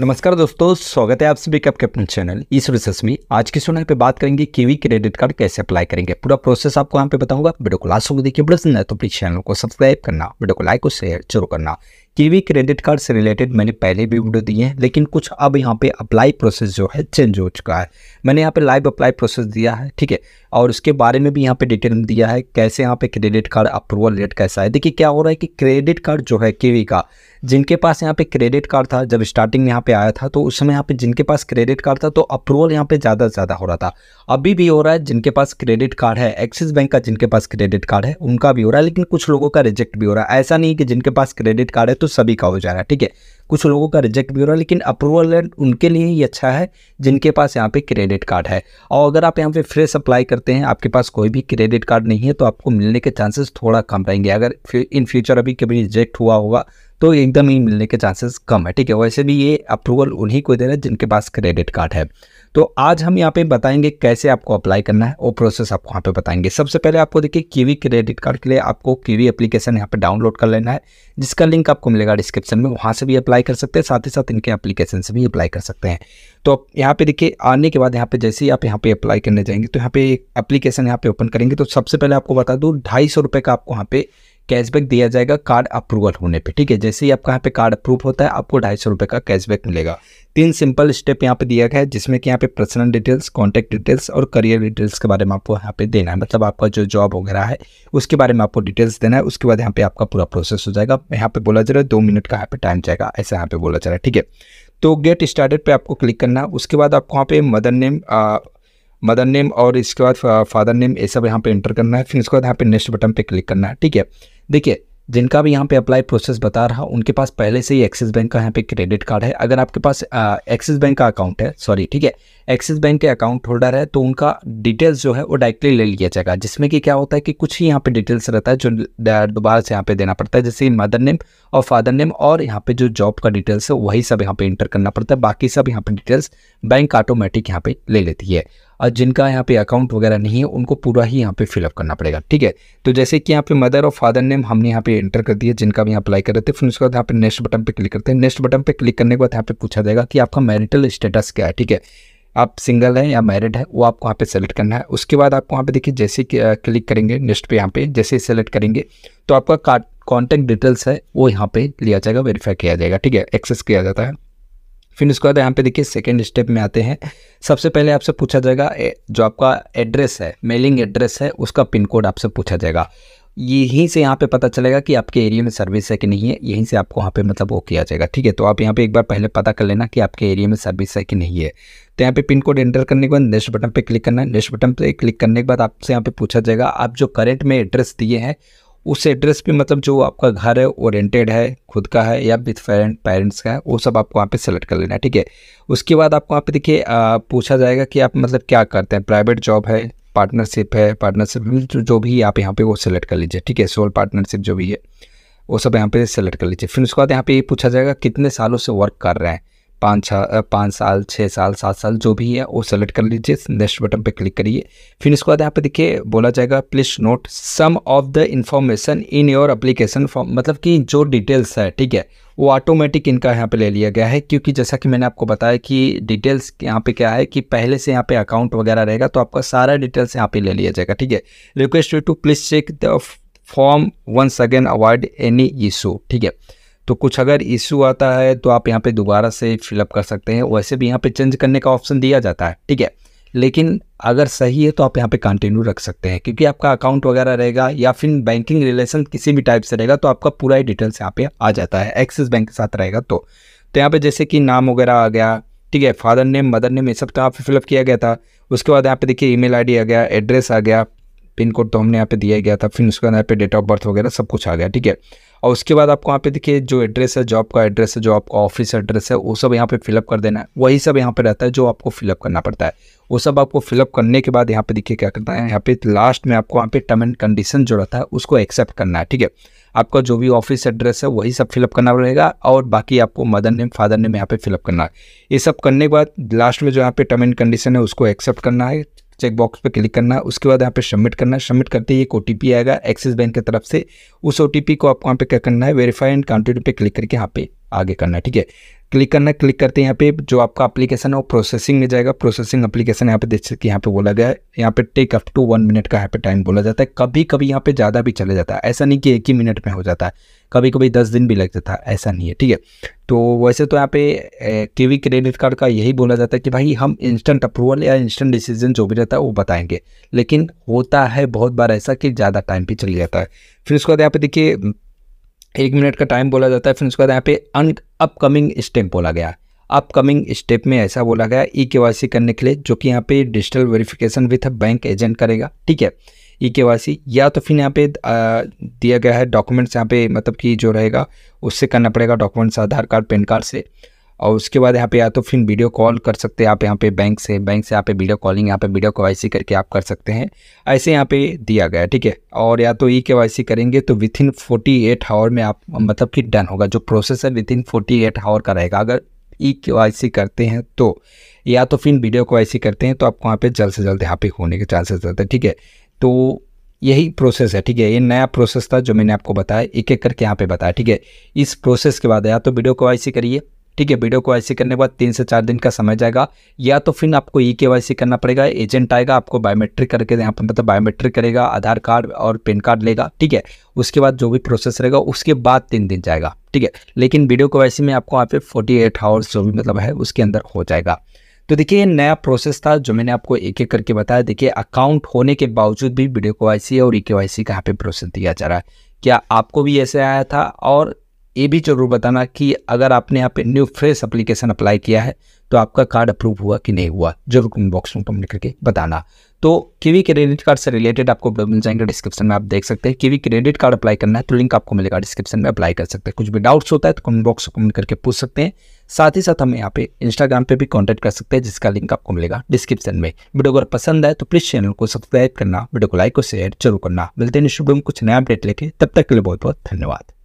नमस्कार दोस्तों स्वागत है आप सभी का कैप्टन चैनल इस रिसर्स में आज की सुनने पे बात करेंगे कीवी क्रेडिट कार्ड कैसे अप्लाई करेंगे पूरा प्रोसेस आपको यहाँ पे बताऊंगा वीडियो को लास्ट होगा देखिए बड़े है तो अपनी चैनल को सब्सक्राइब करना वीडियो को लाइक और शेयर जरूर करना कीवी क्रेडिट कार्ड से रिलेटेड मैंने पहले भी वीडियो दिए हैं लेकिन कुछ अब यहाँ पे अप्लाई प्रोसेस जो है चेंज हो चुका है मैंने यहाँ पे लाइव अप्लाई प्रोसेस दिया है ठीक है और उसके बारे में भी यहाँ पे डिटेल दिया है कैसे यहाँ पे क्रेडिट कार्ड अप्रूवल रेट कैसा है देखिए क्या हो रहा है कि क्रेडिट कार्ड जो है कीवी का जिनके पास यहाँ पे क्रेडिट कार्ड था जब स्टार्टिंग यहाँ पे आया था तो उस समय यहाँ पे जिनके पास क्रेडिट कार्ड था तो अप्रूवल यहाँ पे ज़्यादा से ज़्यादा हो रहा था अभी भी हो रहा है जिनके पास क्रेडिट कार्ड है एक्सिस बैंक का जिनके पास क्रेडिट कार्ड है उनका भी हो रहा है लेकिन कुछ लोगों का रिजेक्ट भी हो रहा है ऐसा नहीं कि जिनके पास क्रेडिट कार्ड है तो सभी का हो जा रहा है ठीक है कुछ लोगों का रिजेक्ट भी हो रहा है लेकिन अप्रूवल रेट उनके लिए ही अच्छा है जिनके पास यहाँ पे क्रेडिट कार्ड है और अगर आप यहाँ पे फ्रेश अप्लाई करते हैं आपके पास कोई भी क्रेडिट कार्ड नहीं है तो आपको मिलने के चांसेस थोड़ा कम रहेंगे अगर इन फ्यूचर अभी कभी रिजेक्ट हुआ होगा तो एकदम ही मिलने के चांसेस कम है ठीक है वैसे भी ये अप्रूवल उन्हीं को दे रहा है जिनके पास क्रेडिट कार्ड है तो आज हम यहाँ पे बताएंगे कैसे आपको अप्लाई करना है वो प्रोसेस आपको यहाँ पे बताएंगे सबसे पहले आपको देखिए कीवी क्रेडिट कार्ड के लिए आपको कीवी एप्लीकेशन यहाँ पे डाउनलोड कर लेना है जिसका लिंक आपको मिलेगा डिस्क्रिप्शन में वहाँ से भी अप्लाई अप्लाई कर सकते हैं साथ ही साथ इनके एप्लीकेशन से भी अप्लाई कर सकते हैं तो आप यहाँ पे देखिए आने के बाद यहाँ पे जैसे ही आप यहाँ पे अप्लाई करने जाएंगे तो यहाँ पे एक एप्लीकेशन यहाँ पे ओपन करेंगे तो सबसे पहले आपको बता दूँ ढाई सौ रुपये का आपको यहाँ पे कैशबैक दिया जाएगा कार्ड अप्रूवल होने पे ठीक है जैसे ही आपका यहाँ पे कार्ड अप्रूव होता है आपको ढाई सौ रुपये का कैशबैक मिलेगा तीन सिंपल स्टेप यहाँ पे दिया गया है जिसमें कि यहाँ पे पर्सनल डिटेल्स कॉन्टैक्ट डिटेल्स और करियर डिटेल्स के बारे में आपको यहाँ पे देना है मतलब आपका जो जॉब वगैरह है उसके बारे में आपको डिटेल्स देना है उसके बाद यहाँ पे आपका पूरा प्रोसेस हो जाएगा यहाँ पे बोला जा रहा है दो मिनट का यहाँ पे टाइम जाएगा ऐसा यहाँ पे बोला जा रहा है ठीक है तो गेट स्टार्टेड पर आपको क्लिक करना उसके बाद आपको वहाँ पे मदर नेम मदर नेम और इसके बाद फादर नेम ये सब यहाँ पे इंटर करना है फिर इसके बाद यहाँ पे नेक्स्ट बटन पे क्लिक करना है ठीक है देखिए जिनका भी यहाँ पे अप्लाई प्रोसेस बता रहा उनके पास पहले से ही एक्सिस बैंक का यहाँ पे क्रेडिट कार्ड है अगर आपके पास एक्सिस बैंक का अकाउंट है सॉरी ठीक है एक्सिस बैंक के अकाउंट होल्डर है तो उनका डिटेल्स जो है वो डायरेक्टली ले लिया जाएगा जिसमें कि क्या होता है कि कुछ ही यहाँ पे डिटेल्स रहता है जो दोबारा से यहाँ पे देना पड़ता है जैसे मदर नेम और फादर नेम और यहाँ पे जो जॉब का डिटेल्स है वही सब यहाँ पे इंटर करना पड़ता है बाकी सब यहाँ पे डिटेल्स बैंक ऑटोमेटिक यहाँ पे ले लेती है और जिनका यहाँ पे अकाउंट वगैरह नहीं है उनको पूरा ही यहाँ पे फिलअप करना पड़ेगा ठीक है तो जैसे कि यहाँ पे मदर और फादर नेम हमने यहाँ पे एंटर कर दिया जिनका भी अप्लाई कर रहे थे फिर उसके बाद यहाँ पे नेक्स्ट बटन पे क्लिक करते हैं नेक्स्ट बटन पे क्लिक करने के बाद यहाँ पे पूछा जाएगा कि आपका मैरिटल स्टेटस क्या है ठीक है आप सिंगल हैं या मैरिड है वो आपको वहाँ पे सेलेक्ट करना है उसके बाद आपको वहाँ पे देखिए जैसे क्लिक करेंगे नेक्स्ट पे यहाँ पे जैसे सेलेक्ट करेंगे तो आपका कॉन्टैक्ट डिटेल्स है वो यहाँ पे लिया जाएगा वेरीफाई किया जाएगा ठीक है एक्सेस किया जाता है फिर उसके बाद यहाँ पे देखिए सेकेंड स्टेप में आते हैं सबसे पहले आपसे पूछा जाएगा जो आपका एड्रेस है मेलिंग एड्रेस है उसका पिन कोड आपसे पूछा जाएगा यहीं से यहाँ पे पता चलेगा कि आपके एरिया में सर्विस है कि नहीं है यहीं से आपको वहाँ पे मतलब वो किया जाएगा ठीक है तो आप यहाँ पे एक बार पहले पता कर लेना कि आपके एरिया में सर्विस है कि नहीं है तो यहाँ पे पिन कोड एंटर करने के बाद नेक्स्ट बटन पे क्लिक करना है नेक्स्ट बटन पे क्लिक करने के बाद आपसे यहाँ पे पूछा जाएगा आप जो करेंट में एड्रेस दिए हैं उस एड्रेस पे मतलब जो आपका घर है रेंटेड है खुद का है या विथ पेरेंट्स का है वो सब आपको वहाँ पे सेलेक्ट कर लेना है ठीक है उसके बाद आपको वहाँ पे देखिए पूछा जाएगा कि आप मतलब क्या करते हैं प्राइवेट जॉब है पार्टनरशिप है पार्टनरशिप जो भी आप यहाँ पे वो सेलेक्ट कर लीजिए ठीक है सोल पार्टनरशिप जो भी है वो सब यहाँ पे सेलेक्ट कर लीजिए फिर उसके बाद यहाँ पे ये पूछा जाएगा कितने सालों से वर्क कर रहे हैं पाँच छः पाँच साल छः साल सात साल जो भी है वो सेलेक्ट कर लीजिए नेक्स्ट बटन पे क्लिक करिए फिर उसके बाद यहाँ पे देखिए बोला जाएगा please note some of the information in your application form मतलब कि जो डिटेल्स है ठीक है वो ऑटोमेटिक इनका यहाँ पे ले लिया गया है क्योंकि जैसा कि मैंने आपको बताया कि डिटेल्स यहाँ पे क्या है कि पहले से यहाँ पे अकाउंट वगैरह रहेगा तो आपका सारा डिटेल्स यहाँ पे ले लिया जाएगा ठीक है request you to please check the form once again avoid any issue ठीक है तो कुछ अगर इशू आता है तो आप यहाँ पे दोबारा से फिलअप कर सकते हैं वैसे भी यहाँ पे चेंज करने का ऑप्शन दिया जाता है ठीक है लेकिन अगर सही है तो आप यहाँ पे कंटिन्यू रख सकते हैं क्योंकि आपका अकाउंट वगैरह रहेगा या फिर बैंकिंग रिलेशन किसी भी टाइप से रहेगा तो आपका पूरा ही डिटेल्स यहाँ पे आ जाता है एक्सिस बैंक के साथ रहेगा तो तो यहाँ पे जैसे कि नाम वगैरह आ गया ठीक है फादर नेम मदर नेम ये सब तो यहाँ पे फिलअप किया गया था उसके बाद यहाँ पे देखिए ईमेल आईडी आ गया एड्रेस आ गया पिन कोड तो हमने यहाँ पे दिया गया था फिर उसके बाद यहाँ पे डेट ऑफ बर्थ वगैरह सब कुछ आ गया ठीक है और उसके बाद आपको यहाँ पे देखिए जो एड्रेस है जॉब का एड्रेस है जो आपका ऑफिस एड्रेस है वो सब यहाँ पे फिलअप कर देना है वही सब यहाँ पे रहता है जो आपको फिलअप करना पड़ता है वो सब आपको फिलअप करने के बाद यहाँ पे देखिए क्या करता है यहाँ पे लास्ट में आपको यहाँ पे टर्म एंड कंडीशन जो रहता है उसको एक्सेप्ट करना है ठीक है आपका जो भी ऑफिस एड्रेस है वही सब फिलअप करना रहेगा और बाकी आपको मदर नेम फादर नेम यहाँ पे फिलअप करना है ये सब करने के बाद लास्ट में जो यहाँ पे टर्म एंड कंडीशन है उसको एक्सेप्ट करना है चेकबॉक्स पे क्लिक करना उसके बाद यहाँ पे सबमिट करना सबमिट करते ही एक ओ आएगा एक्सिस बैंक की तरफ से उस ओ को आपको यहाँ पे क्या करना है वेरीफाई एंड कंटिन्यू पे क्लिक करके यहाँ पे आगे करना है ठीक है क्लिक करना क्लिक करते हैं यहाँ पे जो आपका एप्लीकेशन है वो प्रोसेसिंग में जाएगा प्रोसेसिंग एप्लीकेशन यहाँ पे देख सकते यहाँ पे बोला गया है यहाँ पे take up to one minute का यहाँ पे टाइम बोला जाता है कभी कभी यहाँ पे ज़्यादा भी चले जाता है ऐसा नहीं कि एक ही मिनट में हो जाता है कभी कभी दस दिन भी लग जाता है ऐसा नहीं है ठीक है तो वैसे तो यहाँ पे के वी क्रेडिट कार्ड का यही बोला जाता है कि भाई हम इंस्टेंट अप्रूवल या इंस्टेंट डिसीजन जो भी रहता है वो बताएंगे लेकिन होता है बहुत बार ऐसा कि ज़्यादा टाइम भी चले जाता है फिर उसके बाद यहाँ पे देखिए एक मिनट का टाइम बोला जाता है फिर उसके बाद यहाँ पे अन अपकमिंग स्टेप बोला गया अपकमिंग स्टेप में ऐसा बोला गया ई के e करने के लिए जो कि यहाँ पे digital verification with bank agent करेगा ठीक है ई e के या तो फिर यहाँ पे दिया गया है डॉक्यूमेंट्स यहाँ पे मतलब कि जो रहेगा उससे करना पड़ेगा documents Aadhaar card PAN card से और उसके बाद यहाँ पे या तो फिर वीडियो कॉल कर सकते हैं आप यहाँ पे बैंक से बैंक से यहाँ पे वीडियो कॉलिंग यहाँ पे वीडियो केवाईसी करके आप कर सकते हैं ऐसे यहाँ पे दिया गया ठीक है और या तो ई के करेंगे तो within forty eight hour में आप मतलब कि डन होगा जो प्रोसेस है within forty eight hour का रहेगा अगर ई के करते हैं तो या तो फिर वीडियो के करते हैं तो आपको वहाँ पर जल्द से जल्द यहाँ पे होने के चांसेस रहते हैं ठीक है तो यही प्रोसेस है ठीक है ये नया प्रोसेस था जो मैंने आपको बताया एक एक करके यहाँ पे बताया ठीक है इस प्रोसेस के बाद या तो वीडियो को करिए ठीक है वीडियो को ऐसी करने के बाद तीन से चार दिन का समय जाएगा या तो फिर आपको ई के करना पड़ेगा एजेंट आएगा आपको बायोमेट्रिक करके यहाँ पर मतलब बायोमेट्रिक करेगा आधार कार्ड और पेन कार्ड लेगा ठीक है उसके बाद जो भी प्रोसेस रहेगा उसके बाद तीन दिन जाएगा ठीक है लेकिन वीडियो को वैसे में आपको वहाँ पे फोर्टी एट आवर्स जो भी मतलब है उसके अंदर हो जाएगा तो देखिए ये नया प्रोसेस था जो मैंने आपको एक एक करके बताया देखिए अकाउंट होने के बावजूद भी वीडियो को आई और ई के वाई सी का यहाँ पे प्रोसेस दिया जा रहा है क्या आपको भी ऐसे आया था और ये भी जरूर बताना कि अगर आपने यहाँ पे न्यू फ्रेश एप्लीकेशन अप्लाई किया है तो आपका कार्ड अप्रूव हुआ कि नहीं हुआ जरूर कमेंट बॉक्स में कमेंट करके बताना तो कीवी क्रेडिट कार्ड से रिलेटेड आपको मिल जाएंगे डिस्क्रिप्शन में आप देख सकते हैं कीवी क्रेडिट कार्ड अप्लाई करना है तो लिंक आपको मिलेगा डिस्क्रिप्शन में अप्लाई कर सकते हैं कुछ भी डाउट्स होता है तो कमेंट बॉक्स में कमेंट करके पूछ सकते हैं साथ ही साथ हम यहाँ पे इंस्टाग्राम पे भी कॉन्टैक्ट कर सकते हैं जिसका लिंक आपको मिलेगा डिस्क्रिप्शन में वीडियो अगर पसंद आए तो प्लीज़ चैनल को सब्सक्राइब करना वीडियो को लाइक और शेयर जरूर करना मिलते हैं शुभ कुछ नया अपडेट लेके तब तक के लिए बहुत बहुत धन्यवाद